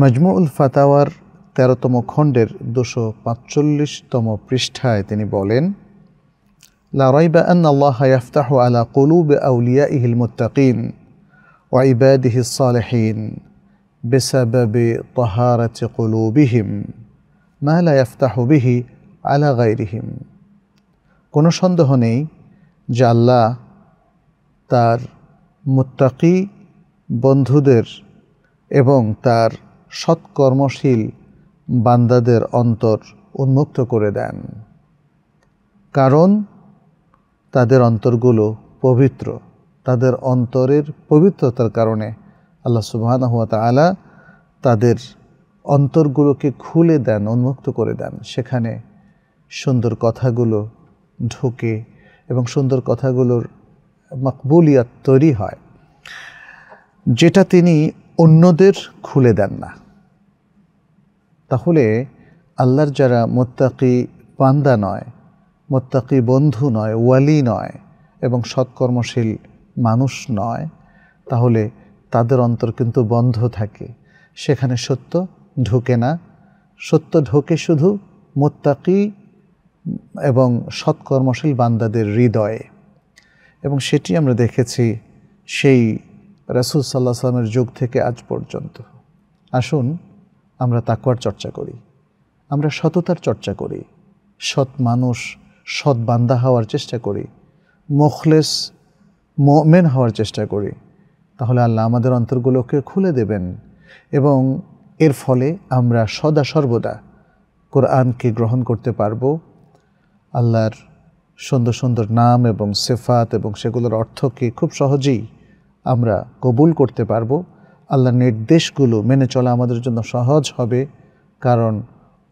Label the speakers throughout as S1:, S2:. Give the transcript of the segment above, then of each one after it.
S1: মজমুল ফাতাওয়ার তেরোতম খণ্ডের দুশো পাঁচচল্লিশতম পৃষ্ঠায় তিনি বলেন লা রাইবা আন আল্লাহ ইয়াফতাহ আলা কুলুব আউলিয়া ইহিল মুত্তাকিন وعباده الصالحين بسبب طهارة قلوبهم ما لا يفتح به على غيرهم কোনো সন্দেহ নেই যে আল্লাহ তার মুত্তাকি বন্ধুদের এবং তার সৎকর্মশীল বান্দাদের অন্তর উন্মুক্ত করে দেন কারণ তাদের অন্তরগুলো পবিত্র তাদের অন্তরের পবিত্রতার কারণে আল্লাহ সুবাহানহুয়া তালা তাদের অন্তরগুলোকে খুলে দেন উন্মুক্ত করে দেন সেখানে সুন্দর কথাগুলো ঢোকে এবং সুন্দর কথাগুলোর মকবুলিয়াত তৈরি হয় যেটা তিনি অন্যদের খুলে দেন না তাহলে আল্লাহর যারা মোত্তাকি পান্দা নয় মোত্তাকি বন্ধু নয় ওয়ালি নয় এবং সৎকর্মশীল মানুষ নয় তাহলে তাদের অন্তর কিন্তু বন্ধ থাকে সেখানে সত্য ঢোকে না সত্য ঢোকে শুধু মোত্তাকি এবং সৎকর্মশীল বান্দাদের হৃদয়ে এবং সেটি আমরা দেখেছি সেই রাসুল সাল্লাহ সাল্লামের যুগ থেকে আজ পর্যন্ত আসুন আমরা তাকুয়ার চর্চা করি আমরা সততার চর্চা করি সৎ মানুষ সৎ বান্দা হওয়ার চেষ্টা করি মখলেস মেন হওয়ার চেষ্টা করি তাহলে আল্লাহ আমাদের অন্তরগুলোকে খুলে দেবেন এবং এর ফলে আমরা সদা সর্বদা কোরআনকে গ্রহণ করতে পারবো আল্লাহর সুন্দর সুন্দর নাম এবং সেফাত এবং সেগুলোর অর্থকে খুব সহজেই আমরা কবুল করতে পারবো আল্লাহ নির্দেশগুলো মেনে চলা আমাদের জন্য সহজ হবে কারণ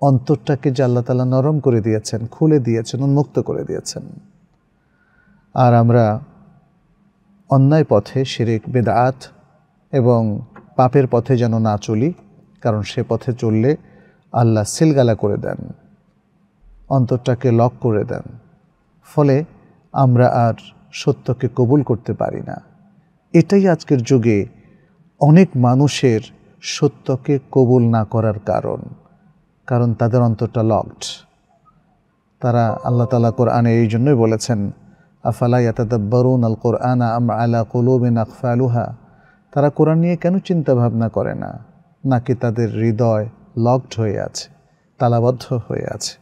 S1: অন্তরটাকে যে আল্লাহ তালা নরম করে দিয়েছেন খুলে দিয়েছেন উন্মুক্ত করে দিয়েছেন আর আমরা অন্যায় পথে শিরিক বেদাত এবং পাপের পথে যেন না চলি কারণ সে পথে চললে আল্লাহ সিলগালা করে দেন অন্তরটাকে লক করে দেন ফলে আমরা আর সত্যকে কবুল করতে পারি না এটাই আজকের যুগে অনেক মানুষের সত্যকে কবুল না করার কারণ কারণ তাদের অন্তরটা লকড তারা আল্লাহ তালা কোরআনে এই জন্যই বলেছেন আফালা বরুন আল কোরআনা আম আলা কলুবিন আকফালুহা তারা কোরআন নিয়ে কেন চিন্তা ভাবনা করে না নাকি তাদের হৃদয় লকড হয়ে আছে তালাবদ্ধ হয়ে আছে